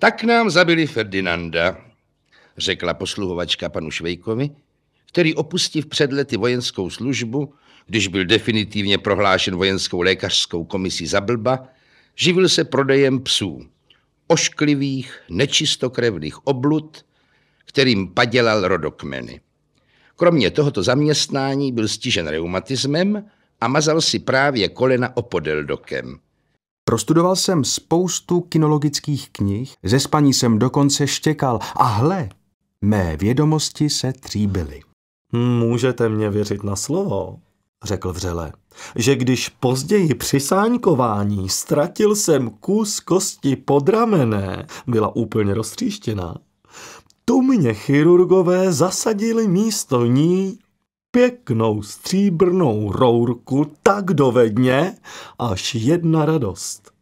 Tak nám zabili Ferdinanda, řekla posluhovačka panu Švejkovi, který opustil před lety vojenskou službu, když byl definitivně prohlášen vojenskou lékařskou komisí za blba, živil se prodejem psů, ošklivých, nečistokrevných oblud, kterým padělal rodokmeny. Kromě tohoto zaměstnání byl stižen reumatismem a mazal si právě kolena opodel dokem. Prostudoval jsem spoustu kinologických knih, ze spaní jsem dokonce štěkal a hle, mé vědomosti se tříbily. Můžete mě věřit na slovo, řekl vřele, že když později při sáňkování ztratil jsem kus kosti pod ramené, byla úplně roztříštěná. Tu mě chirurgové zasadili místo ní pěknou stříbrnou rourku tak dovedně, až jedna radost.